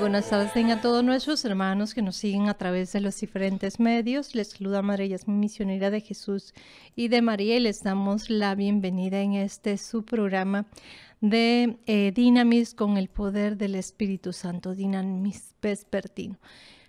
buenas tardes a todos nuestros hermanos que nos siguen a través de los diferentes medios. Les saluda Madre misionera de Jesús y de María, y les damos la bienvenida en este su programa de Dynamis eh, Dinamis con el poder del Espíritu Santo, Dinamis Pespertino.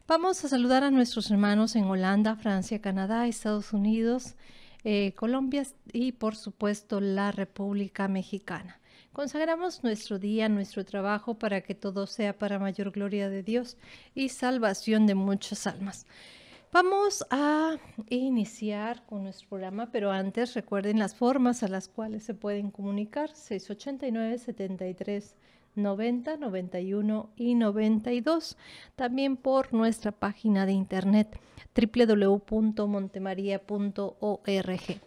Vamos a saludar a nuestros hermanos en Holanda, Francia, Canadá, Estados Unidos, eh, Colombia y por supuesto la República Mexicana. Consagramos nuestro día, nuestro trabajo, para que todo sea para mayor gloria de Dios y salvación de muchas almas. Vamos a iniciar con nuestro programa, pero antes recuerden las formas a las cuales se pueden comunicar, 689 73 90, 91 y 92. También por nuestra página de internet www.montemaria.org.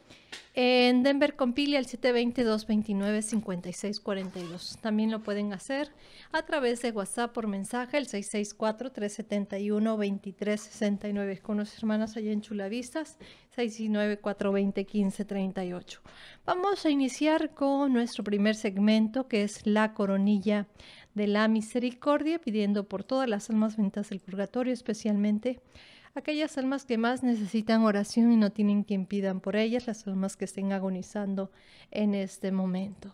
En Denver Compile el 722-29-5642. También lo pueden hacer a través de WhatsApp por mensaje el 664-371-2369 con los hermanas allá en Chulavistas, 619-420-1538. Vamos a iniciar con nuestro primer segmento que es la coronilla de la misericordia, pidiendo por todas las almas ventas del purgatorio, especialmente aquellas almas que más necesitan oración y no tienen quien pidan por ellas, las almas que estén agonizando en este momento.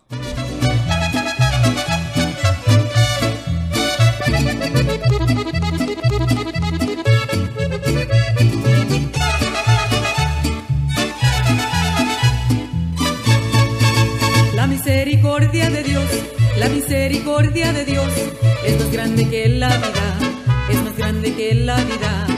La misericordia de Dios, la misericordia de Dios es más grande que la vida, es más grande que la vida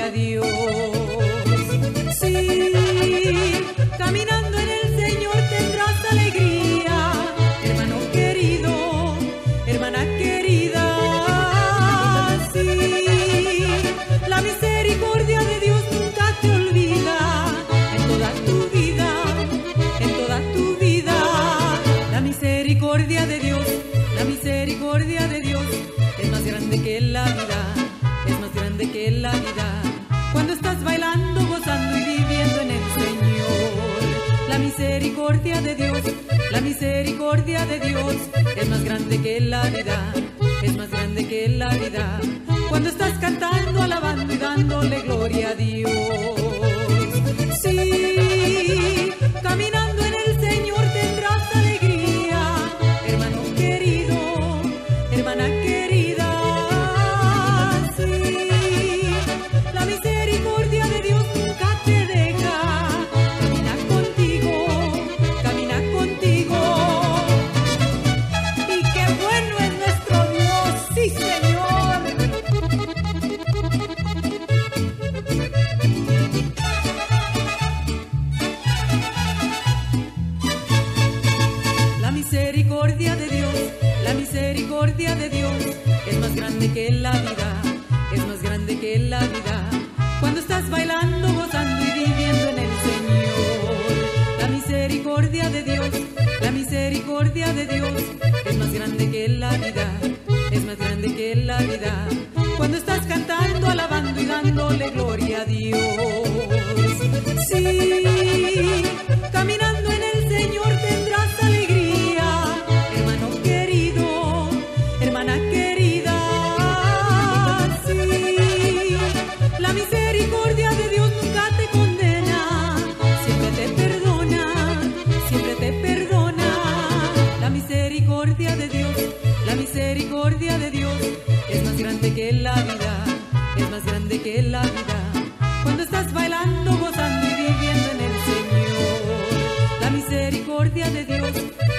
misericordia de Dios, la misericordia de Dios es más grande que la vida, es más grande que la vida. Cuando estás cantando, alabando y dándole gloria a Dios.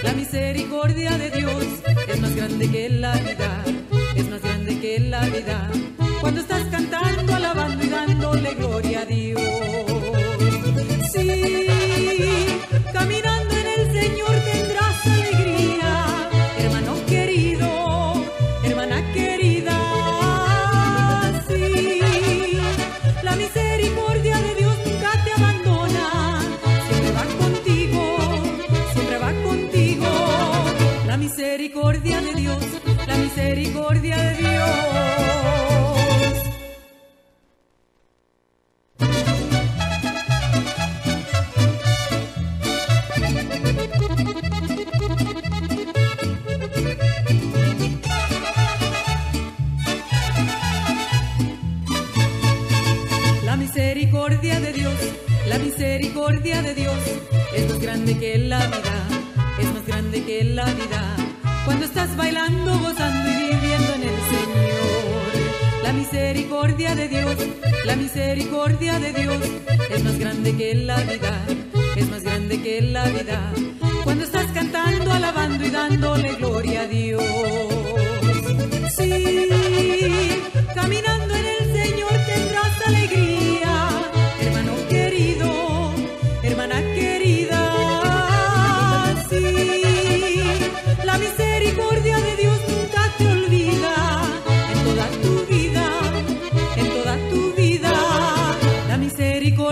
la misericordia de Dios es más grande que la vida.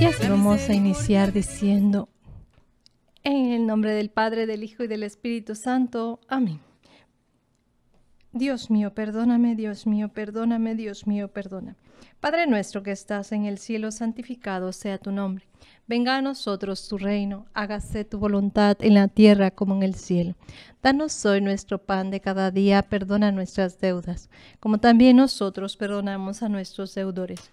Y así vamos a iniciar diciendo, en el nombre del Padre, del Hijo y del Espíritu Santo, amén. Dios mío, perdóname, Dios mío, perdóname, Dios mío, perdóname. Padre nuestro que estás en el cielo, santificado sea tu nombre. Venga a nosotros tu reino, hágase tu voluntad en la tierra como en el cielo. Danos hoy nuestro pan de cada día, perdona nuestras deudas, como también nosotros perdonamos a nuestros deudores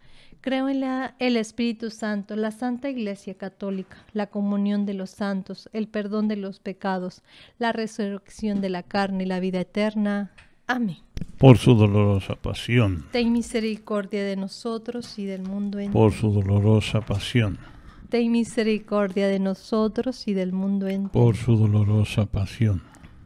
Creo en la, el Espíritu Santo, la Santa Iglesia Católica, la comunión de los santos, el perdón de los pecados, la resurrección de la carne y la vida eterna. Amén. Por su dolorosa pasión. Ten misericordia de nosotros y del mundo entero. Por su dolorosa pasión. Ten misericordia de nosotros y del mundo entero. Por su dolorosa pasión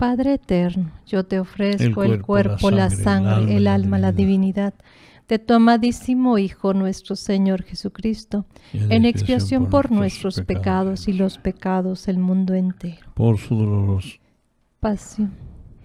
Padre eterno, yo te ofrezco el cuerpo, la sangre, el, alma, la divinidad de tu amadísimo Hijo nuestro Señor Jesucristo, en, expiación por, nuestros pecados, y los pecados del mundo entero. Por su doloroso. pasión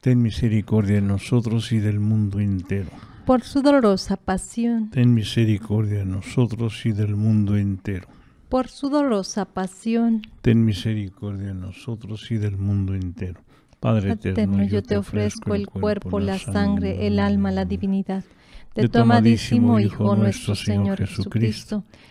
Ten misericordia de nosotros y del mundo entero. Por su dolorosa pasión. Ten misericordia de nosotros y del mundo entero. Por su dolorosa pasión. Ten misericordia de nosotros y del mundo entero. Padre eterno, yo te ofrezco el cuerpo, la sangre, el alma, la divinidad de tu amadísimo Hijo nuestro Señor Jesucristo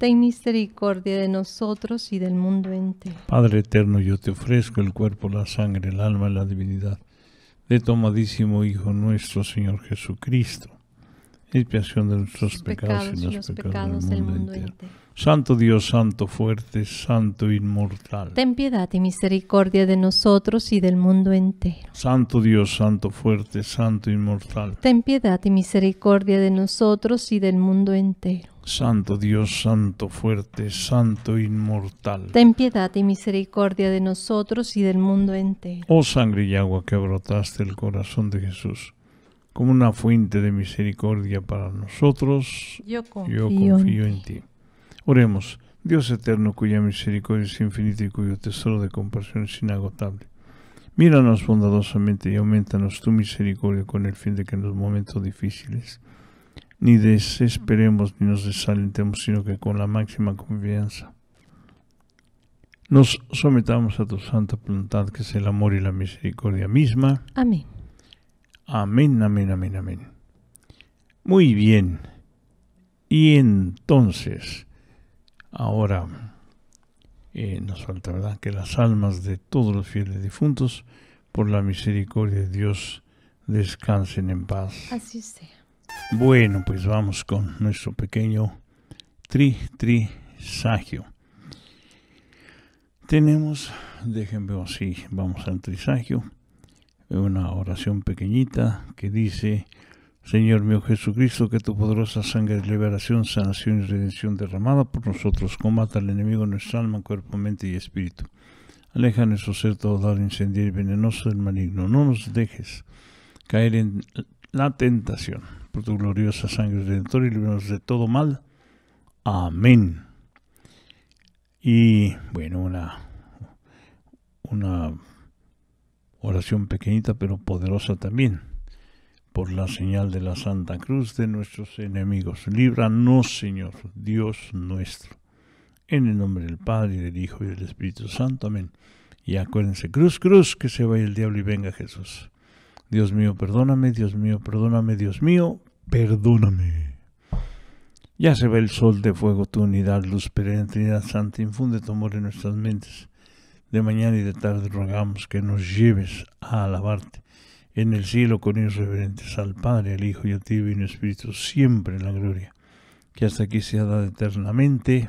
ten misericordia de nosotros y del mundo entero. Padre eterno, yo te ofrezco el cuerpo, la sangre, el alma y la divinidad de tomadísimo Hijo nuestro, Señor Jesucristo y expiación de nuestros pecados, y los, pecados, del mundo, entero. Santo Dios, Santo fuerte, Santo inmortal. Ten piedad y misericordia de nosotros y del mundo entero. Santo Dios, Santo fuerte, Santo inmortal. Ten piedad y misericordia de nosotros y del mundo entero. Santo Dios, Santo fuerte, Santo inmortal. Ten piedad y misericordia de nosotros y del mundo entero. Oh sangre y agua que brotaste el corazón de Jesús como una fuente de misericordia para nosotros. Yo confío, en, ti. Oremos, Dios eterno, cuya misericordia es infinita y cuyo tesoro de compasión es inagotable. Míranos bondadosamente y aumentanos tu misericordia con el fin de que en los momentos difíciles ni desesperemos ni nos desalentemos, sino que con la máxima confianza nos sometamos a tu santa voluntad, que es el amor y la misericordia misma. Amén. Amén, amén, amén, amén. Muy bien. Y entonces, ahora eh, nos falta, ¿verdad?, que las almas de todos los fieles difuntos, por la misericordia de Dios, descansen en paz. Así sea. Bueno, pues vamos con nuestro pequeño tri tri sagio. Tenemos, déjenme así, vamos al trisagio una oración pequeñita que dice, Señor mío Jesucristo, que tu poderosa sangre de liberación, sanación y redención derramada por nosotros combata al enemigo en nuestra alma, cuerpo, mente y espíritu. Aleja nuestro ser todo dar incendio y venenoso del maligno. No nos dejes caer en la tentación. Por tu gloriosa sangre redentora y líbranos de todo mal. Amén. Y bueno, una, una Oración pequeñita pero poderosa también. Por la señal de la Santa Cruz de nuestros enemigos. Líbranos, Señor, Dios nuestro. En el nombre del Padre, del Hijo y del Espíritu Santo. Amén. Y acuérdense, cruz, cruz, que se vaya el diablo y venga Jesús. Dios mío, perdóname, Dios mío, perdóname, Dios mío, perdóname. Ya se ve el sol de fuego, tu unidad, luz perenne, Santa, infunde tu amor en nuestras mentes de mañana y de tarde rogamos que nos lleves a alabarte en el cielo con irreverentes al Padre, al Hijo y al Divino Espíritu, siempre en la gloria, que hasta aquí sea dado eternamente.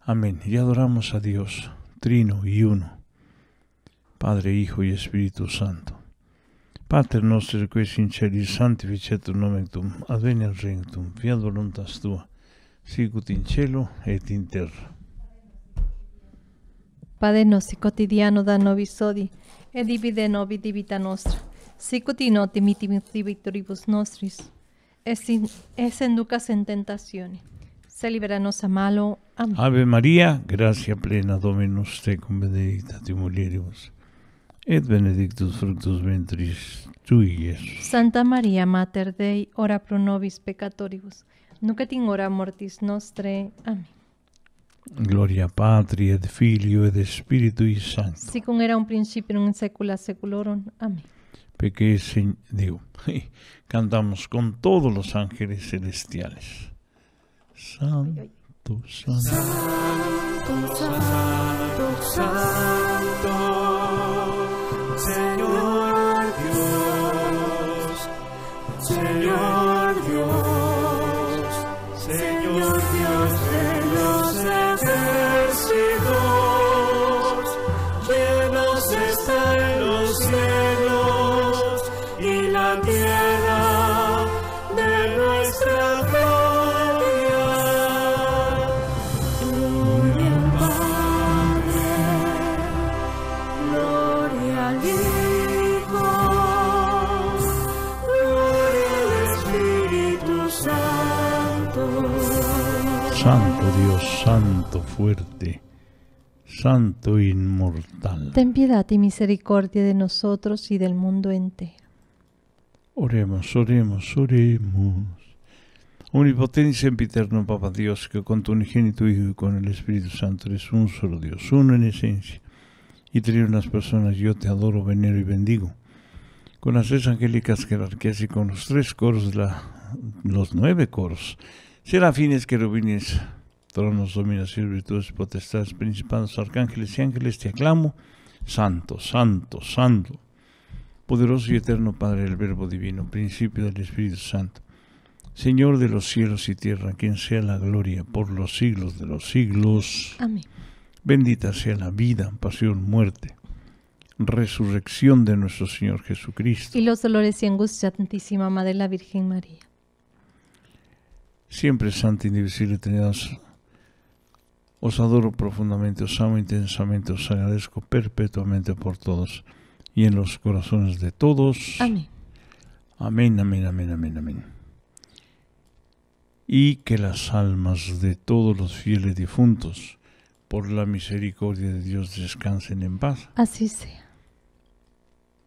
Amén. Y adoramos a Dios, Trino y Uno, Padre, Hijo y Espíritu Santo. Pater nuestro que es in celi sanctificetur nomen tuum, adveniat regnum, fiat voluntas tua, sicut in cielo et in Padre nos quotidiano da nobis sodi, e divide nobis di vita nostra, sicut in noti mitimiti nostris, es, in, es en tentaciones, se liberanos a malo. Amén. Ave María, gracia plena, Dominus tecum benedicta tu mulieribus, et benedictus fructus ventris tui, Santa María, Mater Dei, ora pro nobis peccatoribus, nunc et in hora mortis nostre. Amén. Gloria Patri, et Filio, et Espíritu y Santo. Si con era un principio, en un século, secularon. Amén. Peque, digo, cantamos con todos los ángeles celestiales. Santo, santo. Santo, santo, santo, Señor. fuerte, Santo inmortal. Ten piedad y misericordia de nosotros y del mundo entero. Oremos, oremos, oremos. Omnipotente y piterno, Papa Dios, que con tu unigénito Hijo y con el Espíritu Santo eres un solo Dios, uno en esencia, y en personas, yo te adoro, venero y bendigo. Con las tres angélicas jerarquías y con los tres coros, los nueve coros, serafines, querubines, tronos, dominaciones, virtudes, potestades, principados, arcángeles y ángeles, te aclamo, santo, santo, santo, poderoso y eterno Padre del Verbo Divino, principio del Espíritu Santo, Señor de los cielos y tierra, quien sea la gloria por los siglos de los siglos. Amén. Bendita sea la vida, pasión, muerte, resurrección de nuestro Señor Jesucristo. Y los dolores y angustia, Santísima Madre la Virgen María. Siempre santo, indivisible, Tenida. Os adoro profundamente, os amo intensamente, os agradezco perpetuamente por todos y en los corazones de todos. Amén. Amén, amén, amén, amén, amén. Y que las almas de todos los fieles difuntos, por la misericordia de Dios, descansen en paz. Así sea.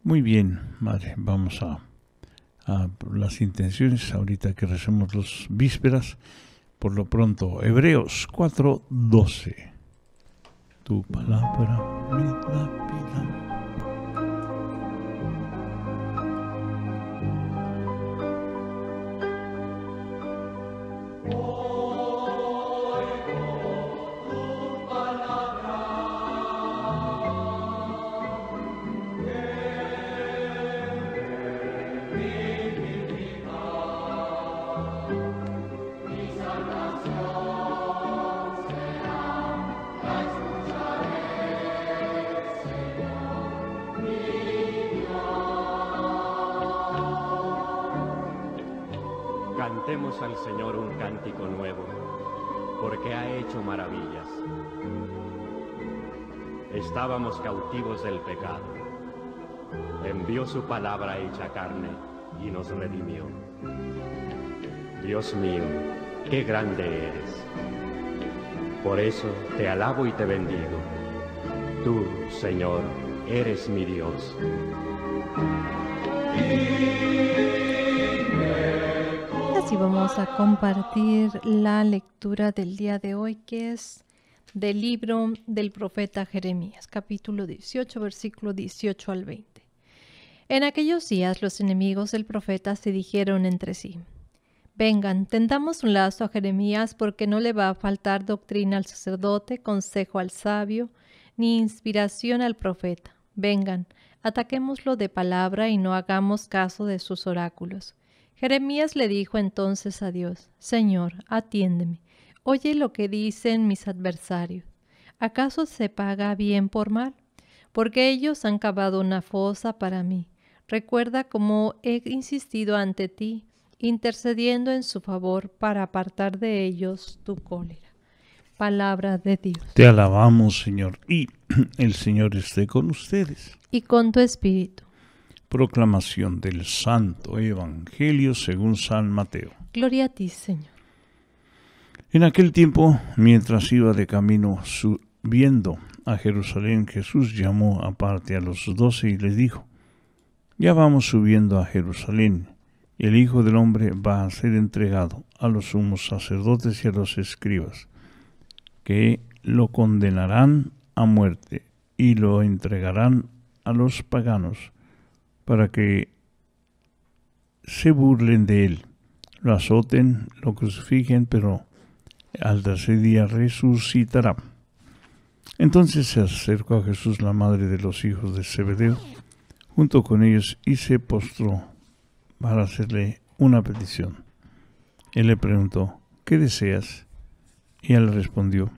Muy bien, madre, vamos a, las intenciones ahorita que recemos las vísperas. Por lo pronto, Hebreos 4:12. Tu palabra me da porque ha hecho maravillas. Estábamos cautivos del pecado. Envió su palabra hecha carne y nos redimió. Dios mío, qué grande eres. Por eso te alabo y te bendigo. Tú, Señor, eres mi Dios vamos a compartir la lectura del día de hoy que es del libro del profeta Jeremías, capítulo 18, versículo 18 al 20. En aquellos días los enemigos del profeta se dijeron entre sí, Vengan, tendamos un lazo a Jeremías porque no le va a faltar doctrina al sacerdote, consejo al sabio, ni inspiración al profeta. Vengan, ataquémoslo de palabra y no hagamos caso de sus oráculos Jeremías le dijo entonces a Dios, Señor, atiéndeme, oye lo que dicen mis adversarios. ¿Acaso se paga bien por mal? Porque ellos han cavado una fosa para mí. Recuerda cómo he insistido ante ti, intercediendo en su favor para apartar de ellos tu cólera. Palabra de Dios. Te alabamos, Señor, y el Señor esté con ustedes. Y con tu espíritu Proclamación del Santo Evangelio según San Mateo. Gloria a ti, Señor. En aquel tiempo, mientras iba de camino subiendo a Jerusalén, Jesús llamó aparte a los doce y les dijo, Ya vamos subiendo a Jerusalén, y el Hijo del Hombre va a ser entregado a los sumos sacerdotes y a los escribas, que lo condenarán a muerte y lo entregarán a los paganos para que se burlen de él, lo azoten, lo crucifiquen, pero al tercer día resucitará. Entonces se acercó a Jesús la madre de los hijos de Zebedeo, junto con ellos, y se postró para hacerle una petición. Él le preguntó, ¿qué deseas? Y él respondió,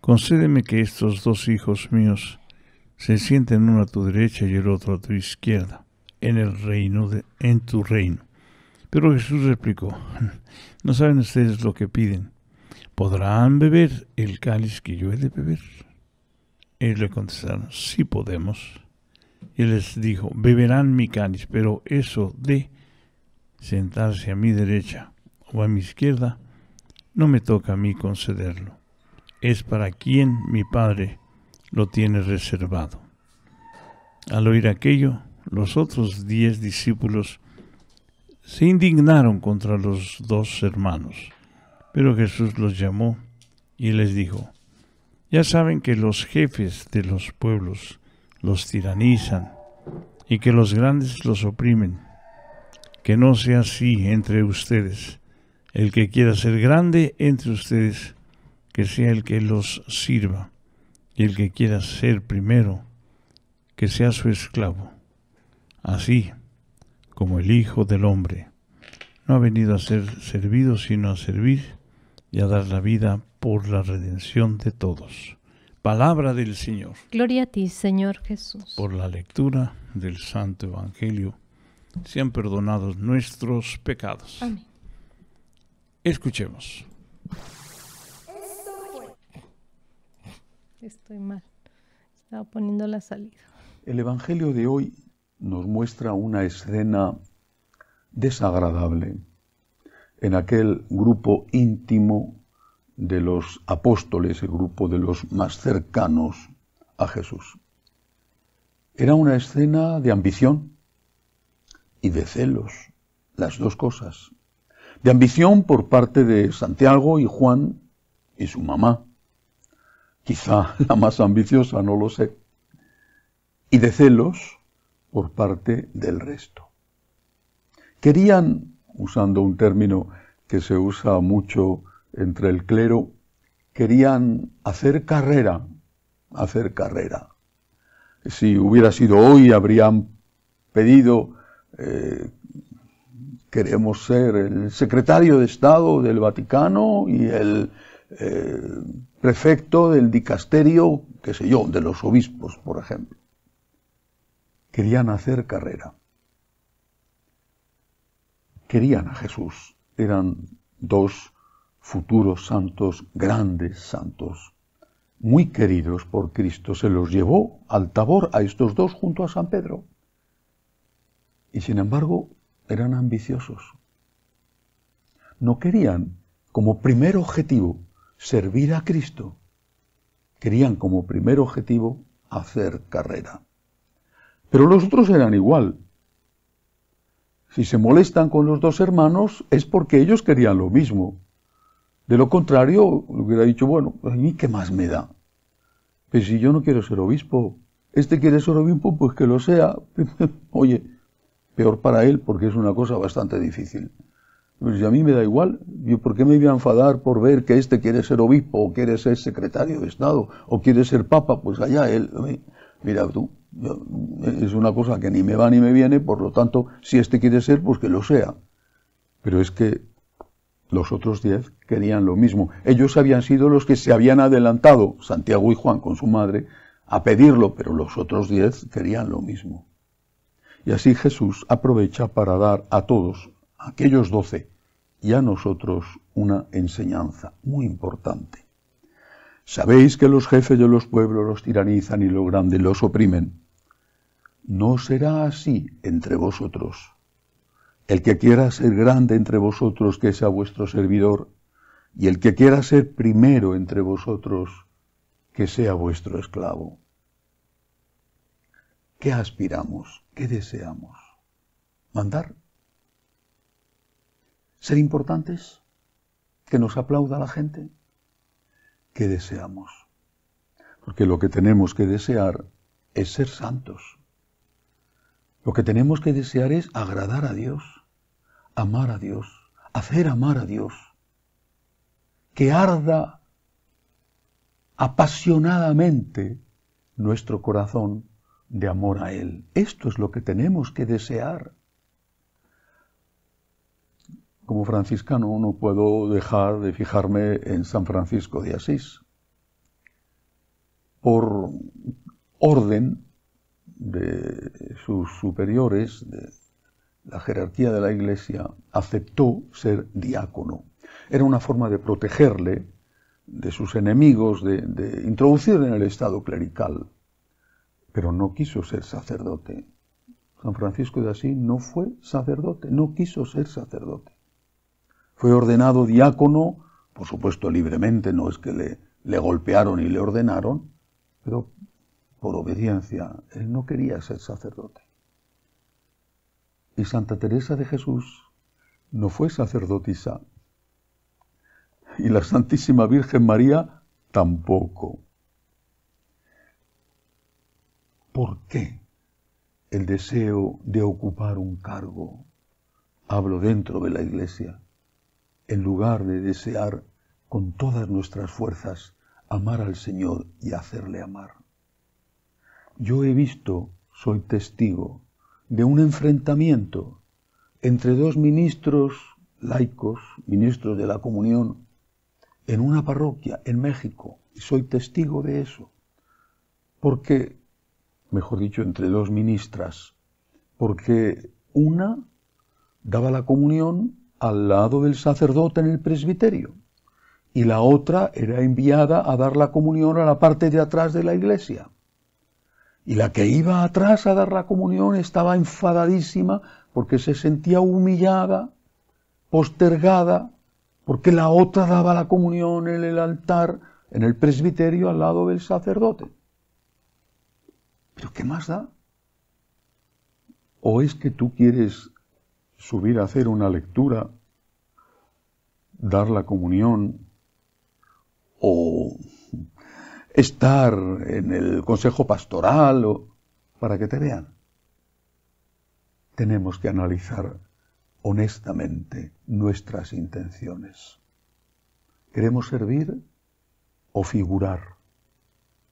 concédeme que estos dos hijos míos se sienten uno a tu derecha y el otro a tu izquierda, en el reino de, en tu reino. Pero Jesús replicó, no saben ustedes lo que piden. ¿Podrán beber el cáliz que yo he de beber? Ellos le contestaron, sí podemos. Y les dijo, beberán mi cáliz, pero eso de sentarse a mi derecha o a mi izquierda, no me toca a mí concederlo. Es para quien mi Padre lo tiene reservado. Al oír aquello, los otros diez discípulos se indignaron contra los dos hermanos. Pero Jesús los llamó y les dijo, ya saben que los jefes de los pueblos los tiranizan y que los grandes los oprimen. Que no sea así entre ustedes. El que quiera ser grande entre ustedes, que sea el que los sirva. Y el que quiera ser primero, que sea su esclavo Así como el Hijo del Hombre no ha venido a ser servido, sino a servir y a dar la vida por la redención de todos. Palabra del Señor. Gloria a ti, Señor Jesús. Por la lectura del Santo Evangelio, sean perdonados nuestros pecados. Amén. Escuchemos. Estoy mal. Estaba poniendo la salida. El Evangelio de hoy nos muestra una escena desagradable en aquel grupo íntimo de los apóstoles, el grupo de los más cercanos a Jesús. Era una escena de ambición y de celos, las dos cosas. De ambición por parte de Santiago y Juan y su mamá, quizá la más ambiciosa, no lo sé, y de celos por parte del resto. Querían, usando un término que se usa mucho entre el clero, querían hacer carrera, hacer carrera. Si hubiera sido hoy, habrían pedido, eh, queremos ser el secretario de Estado del Vaticano y el eh, prefecto del dicasterio, qué sé yo, de los obispos, por ejemplo querían hacer carrera. Querían a Jesús. Eran dos futuros santos, grandes santos, muy queridos por Cristo. Se los llevó al tabor a estos dos junto a San Pedro. Y sin embargo, eran ambiciosos. No querían como primer objetivo servir a Cristo. Querían como primer objetivo hacer carrera. Pero los otros eran igual. Si se molestan con los dos hermanos es porque ellos querían lo mismo. De lo contrario, hubiera dicho, bueno, a pues, mí qué más me da. Pues si yo no quiero ser obispo, este quiere ser obispo, pues que lo sea. Oye, peor para él porque es una cosa bastante difícil. Pues si a mí me da igual, por qué me voy a enfadar por ver que este quiere ser obispo o quiere ser secretario de Estado o quiere ser papa, pues allá él, mira tú es una cosa que ni me va ni me viene, por lo tanto, si este quiere ser, pues que lo sea. Pero es que los otros diez querían lo mismo. Ellos habían sido los que se habían adelantado, Santiago y Juan con su madre, a pedirlo, pero los otros diez querían lo mismo. Y así Jesús aprovecha para dar a todos, a aquellos doce, y a nosotros una enseñanza muy importante. Sabéis que los jefes de los pueblos los tiranizan y los grandes los oprimen, no será así entre vosotros. El que quiera ser grande entre vosotros, que sea vuestro servidor, y el que quiera ser primero entre vosotros, que sea vuestro esclavo. ¿Qué aspiramos? ¿Qué deseamos? ¿Mandar? ¿Ser importantes? ¿Que nos aplauda la gente? ¿Qué deseamos? Porque lo que tenemos que desear es ser santos. Lo que tenemos que desear es agradar a Dios, amar a Dios, hacer amar a Dios. Que arda apasionadamente nuestro corazón de amor a Él. Esto es lo que tenemos que desear. Como franciscano no puedo dejar de fijarme en San Francisco de Asís. Por orden de sus superiores, de la jerarquía de la iglesia, aceptó ser diácono. Era una forma de protegerle de sus enemigos, de, introducirle en el estado clerical, pero no quiso ser sacerdote. San Francisco de Asís no fue sacerdote, no quiso ser sacerdote. Fue ordenado diácono, por supuesto libremente, no es que le, le golpearon y le ordenaron, pero por obediencia. Él no quería ser sacerdote. Y Santa Teresa de Jesús no fue sacerdotisa. Y la Santísima Virgen María tampoco. ¿Por qué el deseo de ocupar un cargo? Hablo dentro de la Iglesia, en lugar de desear con todas nuestras fuerzas amar al Señor y hacerle amar. Yo he visto, soy testigo, de un enfrentamiento entre dos ministros laicos, ministros de la comunión, en una parroquia en México, y soy testigo de eso, porque, mejor dicho, entre dos ministras, porque una daba la comunión al lado del sacerdote en el presbiterio, y la otra era enviada a dar la comunión a la parte de atrás de la iglesia. Y la que iba atrás a dar la comunión estaba enfadadísima porque se sentía humillada, postergada, porque la otra daba la comunión en el altar, en el presbiterio al lado del sacerdote. ¿Pero qué más da? ¿O es que tú quieres subir a hacer una lectura, dar la comunión, o estar en el consejo pastoral o para que te vean. Tenemos que analizar honestamente nuestras intenciones. ¿Queremos servir o figurar?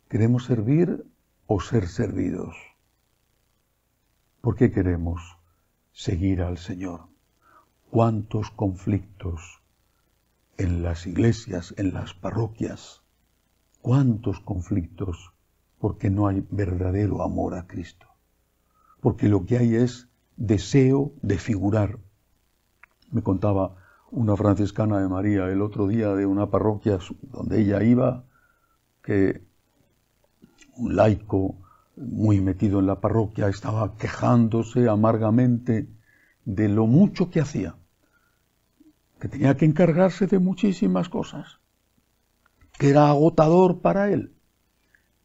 ¿Queremos servir o ser servidos? ¿Por qué queremos seguir al Señor? ¿Cuántos conflictos en las iglesias, en las parroquias? cuántos conflictos porque no hay verdadero amor a Cristo. Porque lo que hay es deseo de figurar. Me contaba una franciscana de María el otro día de una parroquia donde ella iba, que un laico muy metido en la parroquia estaba quejándose amargamente de lo mucho que hacía, que tenía que encargarse de muchísimas cosas que era agotador para él.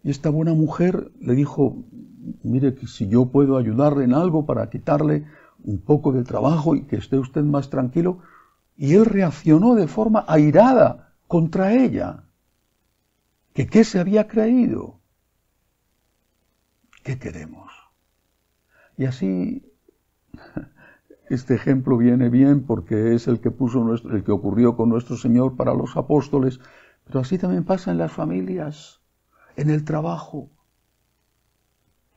Y esta buena mujer le dijo, mire si yo puedo ayudarle en algo para quitarle un poco de trabajo y que esté usted más tranquilo, y él reaccionó de forma airada contra ella, que qué se había creído. ¿Qué queremos? Y así este ejemplo viene bien porque es el que puso nuestro, el que ocurrió con nuestro Señor para los apóstoles pero así también pasa en las familias, en el trabajo.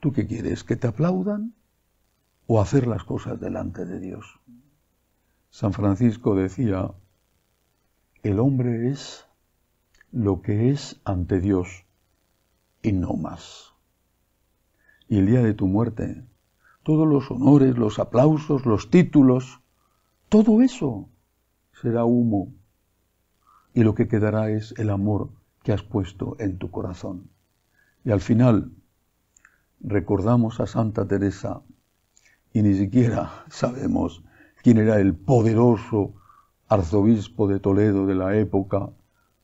¿Tú qué quieres? ¿Que te aplaudan o hacer las cosas delante de Dios? San Francisco decía, el hombre es lo que es ante Dios y no más. Y el día de tu muerte, todos los honores, los aplausos, los títulos, todo eso será humo y lo que quedará es el amor que has puesto en tu corazón. Y al final recordamos a Santa Teresa y ni siquiera sabemos quién era el poderoso arzobispo de Toledo de la época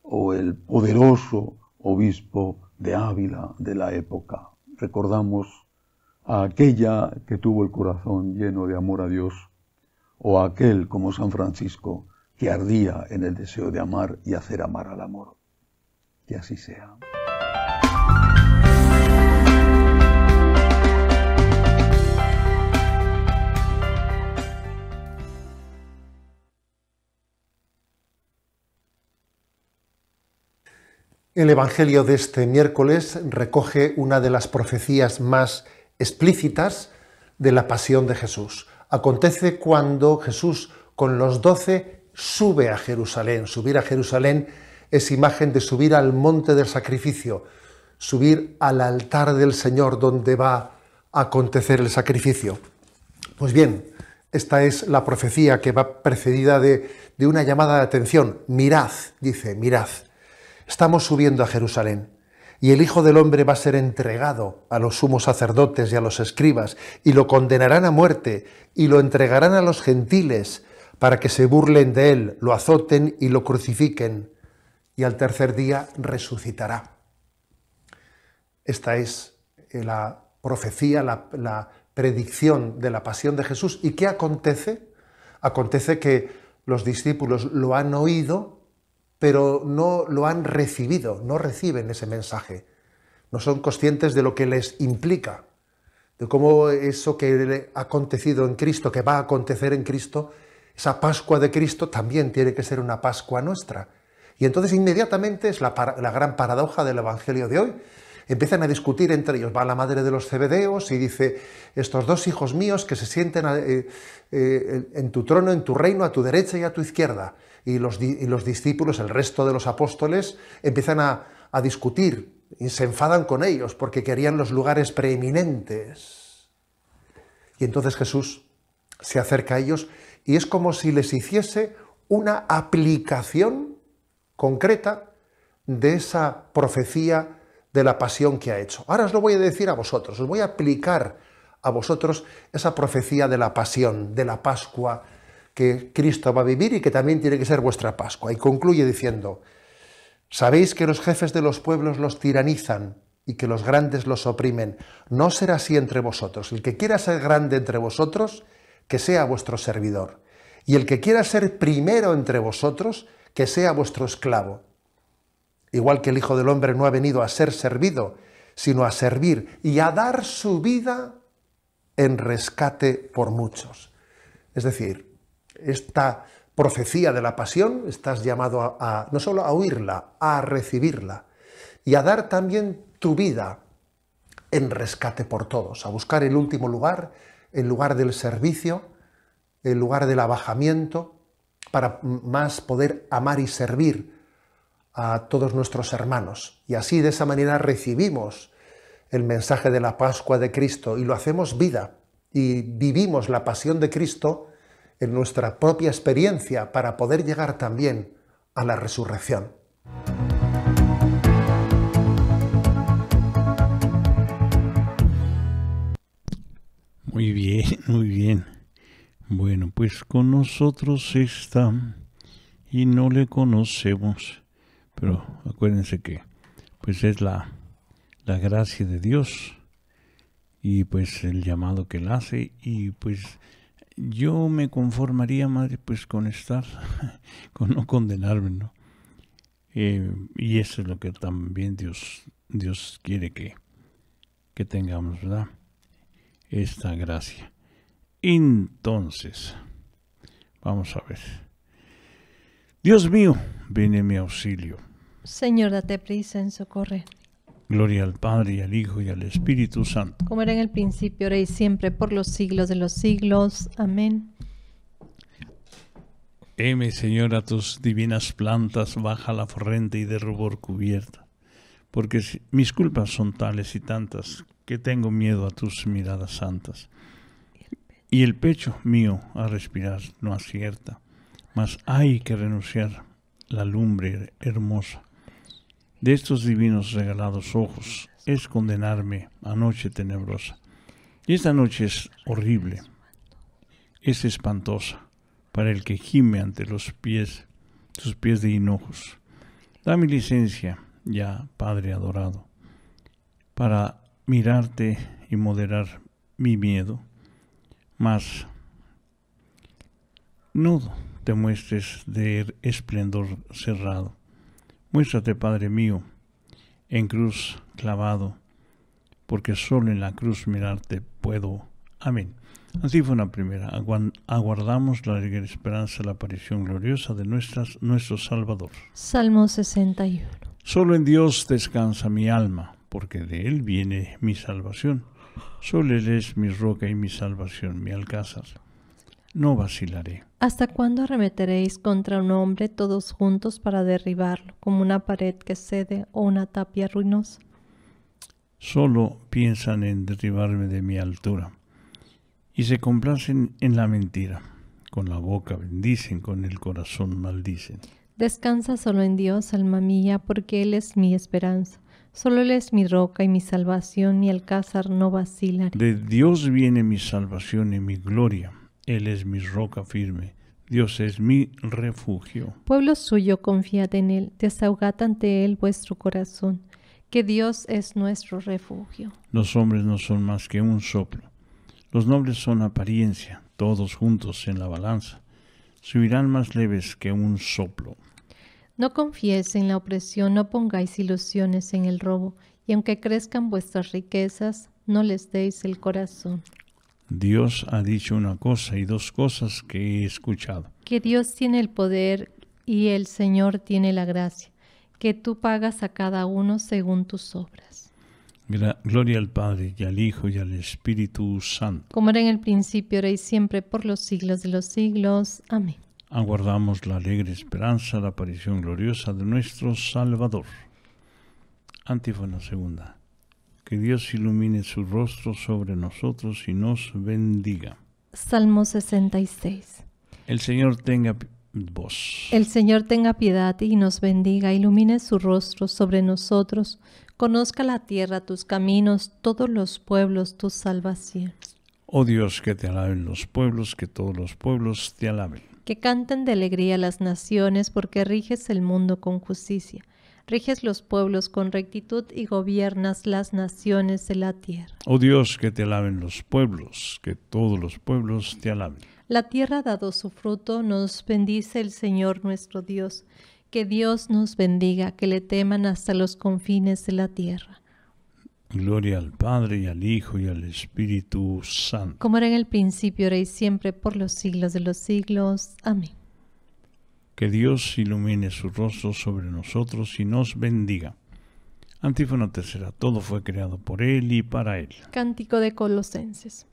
o el poderoso obispo de Ávila de la época. Recordamos a aquella que tuvo el corazón lleno de amor a Dios o a aquel como San Francisco que ardía en el deseo de amar y hacer amar al amor. Que así sea. El Evangelio de este miércoles recoge una de las profecías más explícitas de la pasión de Jesús. Acontece cuando Jesús con los doce sube a Jerusalén. Subir a Jerusalén es imagen de subir al monte del sacrificio, subir al altar del Señor donde va a acontecer el sacrificio. Pues bien, esta es la profecía que va precedida de, una llamada de atención. Mirad, dice, mirad, estamos subiendo a Jerusalén y el Hijo del Hombre va a ser entregado a los sumos sacerdotes y a los escribas, y lo condenarán a muerte, y lo entregarán a los gentiles, para que se burlen de él, lo azoten y lo crucifiquen, y al tercer día resucitará. Esta es eh, la profecía, la, predicción de la pasión de Jesús. ¿Y qué acontece? Acontece que los discípulos lo han oído, pero no lo han recibido, no reciben ese mensaje. No son conscientes de lo que les implica, de cómo eso que ha acontecido en Cristo, que va a acontecer en Cristo, esa Pascua de Cristo también tiene que ser una Pascua nuestra. Y entonces inmediatamente es la, gran paradoja del Evangelio de hoy, empiezan a discutir entre ellos. Va la madre de los cebedeos y dice, estos dos hijos míos que se sienten eh, eh, en tu trono, en tu reino, a tu derecha y a tu izquierda. Y los, discípulos, el resto de los apóstoles, empiezan a, a, discutir y se enfadan con ellos porque querían los lugares preeminentes. Y entonces Jesús se acerca a ellos y es como si les hiciese una aplicación concreta de esa profecía de la pasión que ha hecho. Ahora os lo voy a decir a vosotros, os voy a aplicar a vosotros esa profecía de la pasión, de la Pascua que Cristo va a vivir y que también tiene que ser vuestra Pascua. Y concluye diciendo, sabéis que los jefes de los pueblos los tiranizan y que los grandes los oprimen. No será así entre vosotros. El que quiera ser grande entre vosotros, que sea vuestro servidor, y el que quiera ser primero entre vosotros, que sea vuestro esclavo. Igual que el Hijo del Hombre no ha venido a ser servido, sino a servir y a dar su vida en rescate por muchos. Es decir, esta profecía de la pasión estás llamado a, no solo a oírla, a recibirla y a dar también tu vida en rescate por todos, a buscar el último lugar en lugar del servicio, en lugar del abajamiento, para más poder amar y servir a todos nuestros hermanos. Y así de esa manera recibimos el mensaje de la Pascua de Cristo y lo hacemos vida y vivimos la pasión de Cristo en nuestra propia experiencia para poder llegar también a la resurrección. Muy bien, muy bien. Bueno, pues con nosotros está y no le conocemos, pero acuérdense que pues es la, gracia de Dios y pues el llamado que él hace y pues yo me conformaría madre pues con estar, con no condenarme, ¿no? Eh, y eso es lo que también Dios, Dios quiere que, que tengamos, ¿verdad? esta gracia. Entonces, vamos a ver. Dios mío, viene en mi auxilio. Señor, date prisa en socorrer. Gloria al Padre, y al Hijo, y al Espíritu Santo. Como era en el principio, ahora y siempre, por los siglos de los siglos. Amén. Heme, Señor, a tus divinas plantas, baja la frente y de rubor cubierta, porque mis culpas son tales y tantas que tengo miedo a tus miradas santas. Y el pecho mío a respirar no acierta, mas hay que renunciar la lumbre hermosa. De estos divinos regalados ojos es condenarme a noche tenebrosa. Y esta noche es horrible, es espantosa para el que gime ante los pies, sus pies de hinojos. Dame licencia, ya Padre adorado, para mirarte y moderar mi miedo, mas nudo te muestres de esplendor cerrado. Muéstrate, Padre mío, en cruz clavado, porque solo en la cruz mirarte puedo. Amén. Así fue una primera. Aguardamos la esperanza, la aparición gloriosa de nuestras, nuestro Salvador. Salmo 61. Solo en Dios descansa mi alma porque de él viene mi salvación. Solo él es mi roca y mi salvación, mi alcázar. No vacilaré. ¿Hasta cuándo arremeteréis contra un hombre todos juntos para derribarlo, como una pared que cede o una tapia ruinosa? Solo piensan en derribarme de mi altura y se complacen en la mentira. Con la boca bendicen, con el corazón maldicen. Descansa solo en Dios, alma mía, porque Él es mi esperanza. Solo Él es mi roca y mi salvación, mi alcázar no vacila. De Dios viene mi salvación y mi gloria. Él es mi roca firme. Dios es mi refugio. Pueblo suyo, confiad en Él, desahogad ante Él vuestro corazón, que Dios es nuestro refugio. Los hombres no son más que un soplo. Los nobles son apariencia, todos juntos en la balanza. subirán más leves que un soplo. No confiéis en la opresión, no pongáis ilusiones en el robo, y aunque crezcan vuestras riquezas, no les deis el corazón. Dios ha dicho una cosa y dos cosas que he escuchado. Que Dios tiene el poder y el Señor tiene la gracia, que tú pagas a cada uno según tus obras. Gloria al Padre y al Hijo y al Espíritu Santo. Como era en el principio, era y siempre, por los siglos de los siglos. Amén aguardamos la alegre esperanza, la aparición gloriosa de nuestro Salvador. Antífona segunda. Que Dios ilumine su rostro sobre nosotros y nos bendiga. Salmo 66. El Señor tenga voz. El Señor tenga piedad y nos bendiga, ilumine su rostro sobre nosotros, conozca la tierra tus caminos, todos los pueblos tu salvación. Oh Dios, que te alaben los pueblos, que todos los pueblos te alaben. Que canten de alegría las naciones porque riges el mundo con justicia. Riges los pueblos con rectitud y gobiernas las naciones de la tierra. Oh Dios, que te alaben los pueblos, que todos los pueblos te alaben. La tierra ha dado su fruto, nos bendice el Señor nuestro Dios. Que Dios nos bendiga, que le teman hasta los confines de la tierra. Gloria al Padre y al Hijo y al Espíritu Santo. Como era en el principio, era y siempre, por los siglos de los siglos. Amén. Que Dios ilumine su rostro sobre nosotros y nos bendiga. Antífona tercera, todo fue creado por Él y para Él. Cántico de Colosenses.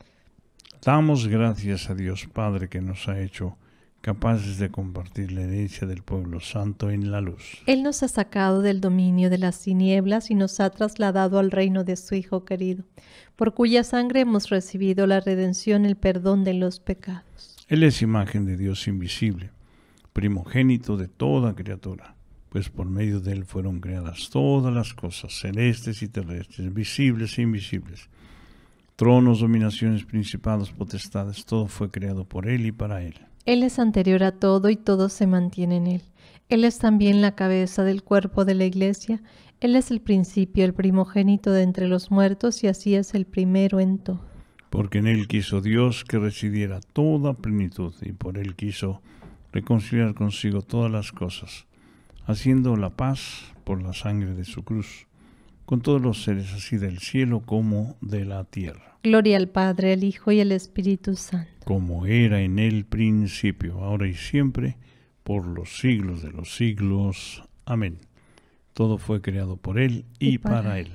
Damos gracias a Dios Padre que nos ha hecho capaces de compartir la herencia del pueblo santo en la luz. Él nos ha sacado del dominio de las tinieblas y nos ha trasladado al reino de su Hijo querido, por cuya sangre hemos recibido la redención, el perdón de los pecados. Él es imagen de Dios invisible, primogénito de toda criatura, pues por medio de él fueron creadas todas las cosas, celestes y terrestres, visibles e invisibles. Tronos, dominaciones, principados, potestades, todo fue creado por él y para él. Él es anterior a todo y todo se mantiene en Él. Él es también la cabeza del cuerpo de la iglesia. Él es el principio, el primogénito de entre los muertos y así es el primero en todo. Porque en Él quiso Dios que residiera toda plenitud y por Él quiso reconciliar consigo todas las cosas, haciendo la paz por la sangre de su cruz con todos los seres, así del cielo como de la tierra. Gloria al Padre, al Hijo y al Espíritu Santo. Como era en el principio, ahora y siempre, por los siglos de los siglos. Amén. Todo fue creado por Él y, para, Él.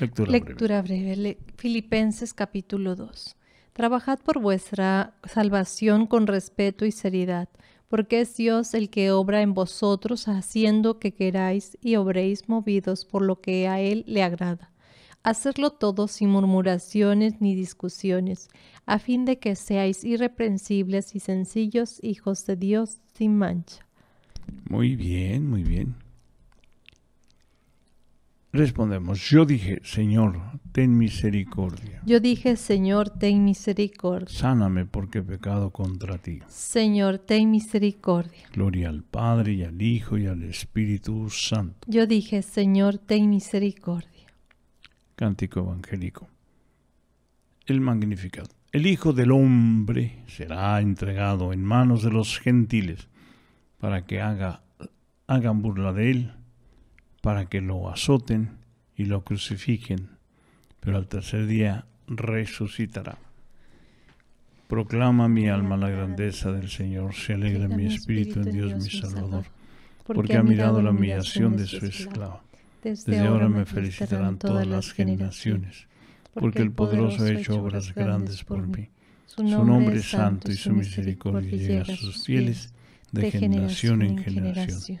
Lectura, breve. breve. Filipenses capítulo 2. Trabajad por vuestra salvación con respeto y seriedad porque es Dios el que obra en vosotros, haciendo que queráis y obréis movidos por lo que a Él le agrada. Hacerlo todo sin murmuraciones ni discusiones, a fin de que seáis irreprensibles y sencillos hijos de Dios sin mancha. Muy bien, muy bien. Respondemos, yo dije, Señor, ten misericordia. Yo dije, Señor, ten misericordia. Sáname porque he pecado contra ti. Señor, ten misericordia. Gloria al Padre y al Hijo y al Espíritu Santo. Yo dije, Señor, ten misericordia. Cántico evangélico. El Magnificado. El Hijo del Hombre será entregado en manos de los gentiles para que hagan burla de él para que lo azoten y lo crucifiquen, pero al tercer día resucitará. Proclama mi alma la grandeza del Señor, se alegra mi espíritu en Dios mi Salvador, porque ha mirado la humillación de su esclavo. Desde ahora me felicitarán todas las generaciones, porque el poderoso ha hecho obras grandes por mí. Su nombre es santo y su misericordia llega a sus fieles de generación en generación.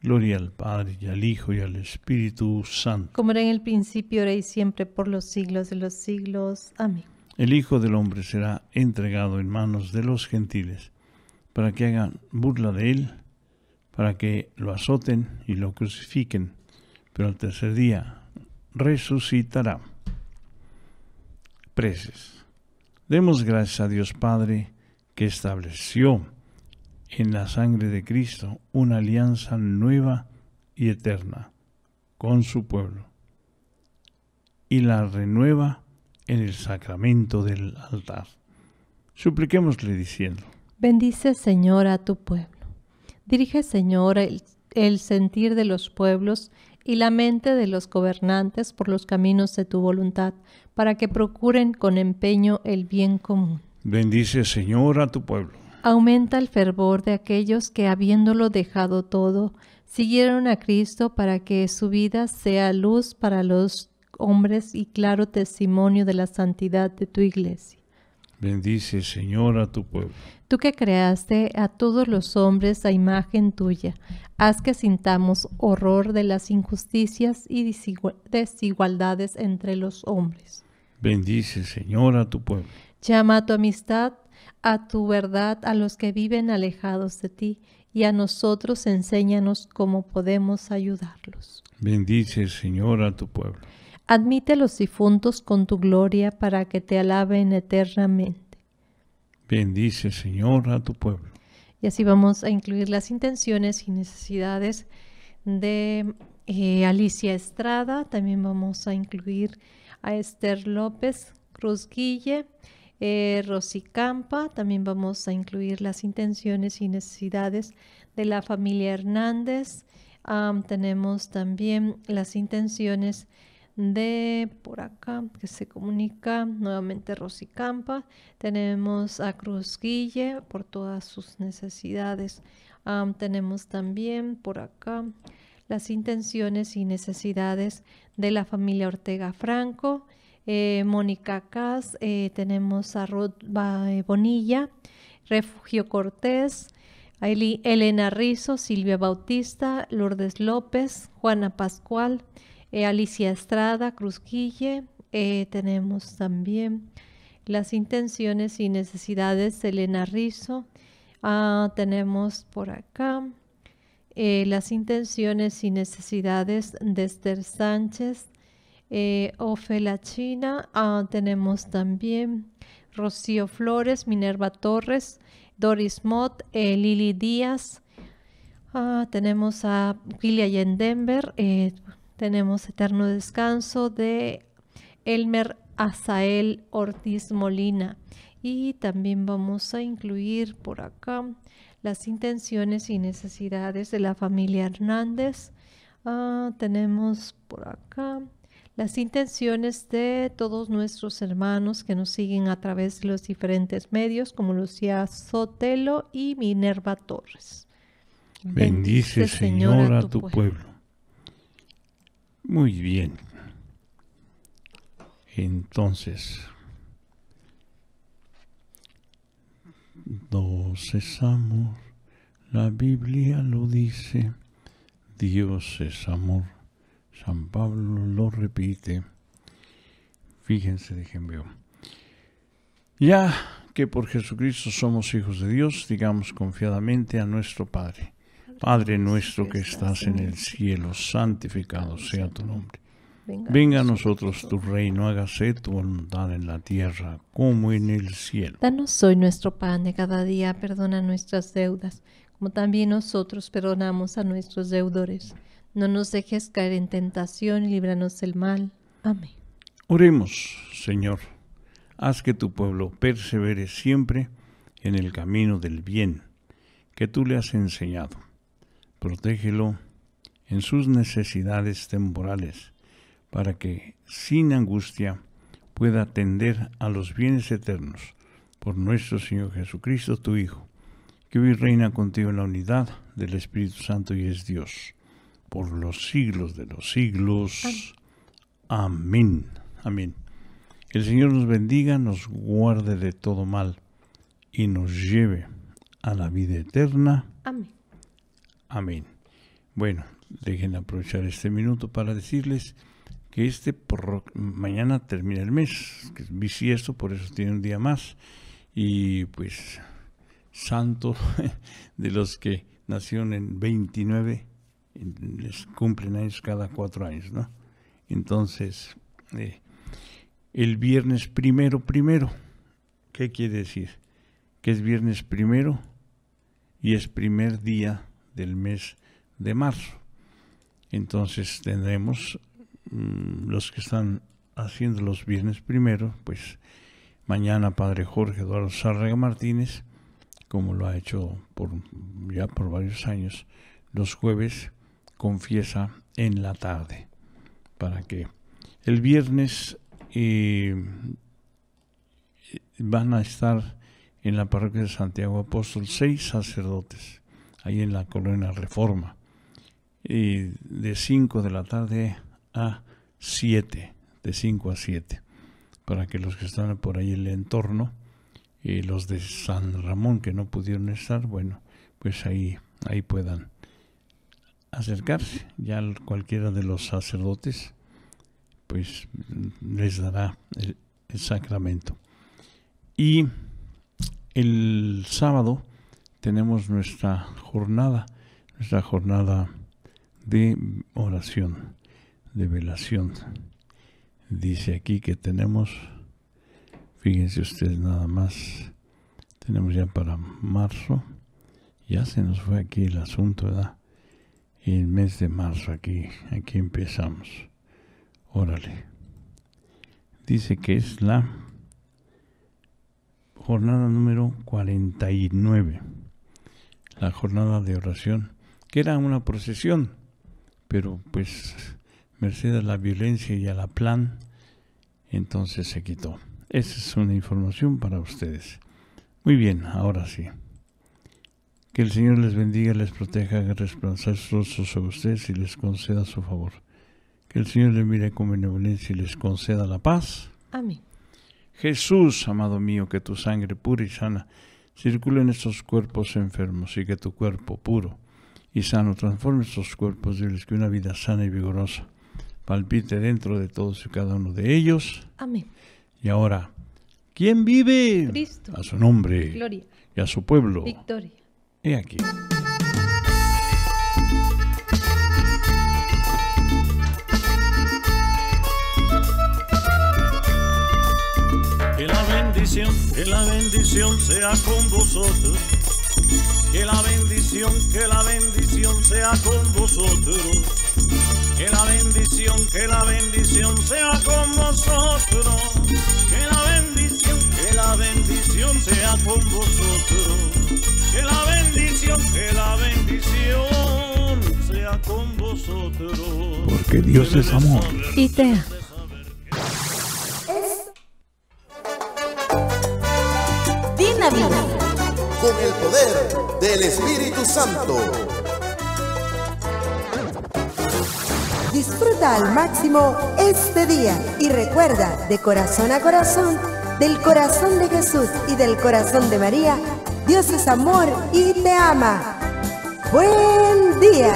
Gloria al Padre y al Hijo y al Espíritu Santo. Como era en el principio, ahora y siempre, por los siglos de los siglos. Amén. El Hijo del Hombre será entregado en manos de los gentiles, para que hagan burla de él, para que lo azoten y lo crucifiquen, pero al tercer día resucitará. Preces. Demos gracias a Dios Padre, que estableció en la sangre de Cristo una alianza nueva y eterna con su pueblo y la renueva en el sacramento del altar. Supliquémosle diciendo, bendice Señor a tu pueblo, dirige Señor el, el sentir de los pueblos y la mente de los gobernantes por los caminos de tu voluntad, para que procuren con empeño el bien común. Bendice Señor a tu pueblo aumenta el fervor de aquellos que, habiéndolo dejado todo, siguieron a Cristo para que su vida sea luz para los hombres y claro testimonio de la santidad de tu iglesia. Bendice, Señor, a tu pueblo. Tú que creaste a todos los hombres a imagen tuya, haz que sintamos horror de las injusticias y desigualdades entre los hombres. Bendice, Señor, a tu pueblo. Llama a tu amistad a tu verdad a los que viven alejados de ti y a nosotros enséñanos cómo podemos ayudarlos. Bendice, Señor, a tu pueblo. Admite los difuntos con tu gloria para que te alaben eternamente. Bendice, Señor, a tu pueblo. Y así vamos a incluir las intenciones y necesidades de eh, Alicia Estrada. También vamos a incluir a Esther López Cruz Guille. Eh, Rosicampa Rosy Campa, también vamos a incluir las intenciones y necesidades de la familia Hernández. tenemos también las intenciones de por acá que se comunica nuevamente Rosy Campa. Tenemos a Cruz Guille por todas sus necesidades. tenemos también por acá las intenciones y necesidades de la familia Ortega Franco. Eh, Mónica Cas, eh, tenemos a Ruth eh, Bonilla, Refugio Cortés, Elena Rizo, Silvia Bautista, Lourdes López, Juana Pascual, Alicia Estrada, Cruzquille, tenemos también las intenciones y necesidades, de Elena Rizo, ah, tenemos por acá las intenciones y necesidades de Esther Sánchez, eh, China, ah, tenemos también Rocío Flores, Minerva Torres, Doris Mott, eh, Lili Díaz, ah, tenemos a en Denver, eh, tenemos Eterno Descanso de Elmer Azael Ortiz Molina. Y también vamos a incluir por acá las intenciones y necesidades de la familia Hernández. Ah, tenemos por acá las intenciones de todos nuestros hermanos que nos siguen a través de los diferentes medios, como Lucía Sotelo y Minerva Torres. Bendice, Señor, a tu, pueblo. Muy bien. Entonces, es amor, La Biblia lo dice. Dios es amor. San Pablo lo repite. Fíjense, déjenme Ya que por Jesucristo somos hijos de Dios, digamos confiadamente a nuestro Padre. Padre nuestro que estás en el cielo, santificado sea tu nombre. Venga a nosotros tu reino, hágase tu voluntad en la tierra como en el cielo. Danos hoy nuestro pan de cada día, perdona nuestras deudas, como también nosotros perdonamos a nuestros deudores no nos dejes caer en tentación y líbranos del mal. Amén. Oremos, Señor, haz que tu pueblo persevere siempre en el camino del bien que tú le has enseñado. Protégelo en sus necesidades temporales, para que, sin angustia, pueda atender a los bienes eternos por nuestro Señor Jesucristo, tu Hijo, que hoy reina contigo en la unidad del Espíritu Santo y es Dios por los siglos de los siglos. Amén. Amén. El Señor nos bendiga, nos guarde de todo mal y nos lleve a la vida eterna. Amén. Amén. Bueno, dejen aprovechar este minuto para decirles que este mañana termina el mes, que es bisiesto, por eso tiene un día más. Y pues santo de los que nacieron en 29 les cumplen años cada cuatro años, ¿no? Entonces, eh, el viernes primero, primero, ¿qué quiere decir? Que es viernes primero y es primer día del mes de marzo. Entonces tendremos mm, los que están haciendo los viernes primero, pues mañana Padre Jorge Eduardo Sárraga Martínez, como lo ha hecho por, ya por varios años, los jueves confiesa en la tarde. Para que el viernes eh, van a estar en la parroquia de Santiago Apóstol seis sacerdotes, ahí en la colonia Reforma, eh, de 5 de la tarde a 7, de 5 a 7, para que los que están por ahí en el entorno, y eh, los de San Ramón que no pudieron estar, bueno, pues ahí, ahí puedan acercarse. Ya cualquiera de los sacerdotes pues les dará el, sacramento. Y el sábado tenemos nuestra jornada, nuestra jornada de oración, de velación. Dice aquí que tenemos, fíjense ustedes nada más, tenemos ya para marzo, ya se nos fue aquí el asunto, ¿verdad? el mes de marzo aquí, aquí empezamos. Órale. Dice que es la jornada número 49, la jornada de oración, que era una procesión, pero pues merced a la violencia y a la plan, entonces se quitó. Esa es una información para ustedes. Muy bien, ahora sí. Que el Señor les bendiga, les proteja, que resplandezca sus sobre ustedes y les conceda su favor. Que el Señor les mire con benevolencia y les conceda la paz. Amén. Jesús, amado mío, que tu sangre pura y sana circule en estos cuerpos enfermos y que tu cuerpo puro y sano transforme estos cuerpos les que una vida sana y vigorosa palpite dentro de todos y cada uno de ellos. Amén. Y ahora, ¿quién vive? Cristo. A su nombre. Gloria. Y a su pueblo. Victoria. Que la bendición, que la bendición sea con vosotros. Que la bendición, que la bendición sea con vosotros. Que la bendición, que la bendición sea con vosotros la bendición sea con vosotros. Que la bendición, que la bendición sea con vosotros. Porque Dios es amor. Y te... Dina Con el poder del Espíritu Santo. Disfruta al máximo este día y recuerda de corazón a corazón del corazón de Jesús y del corazón de María, Dios es amor y te ama. Buen día.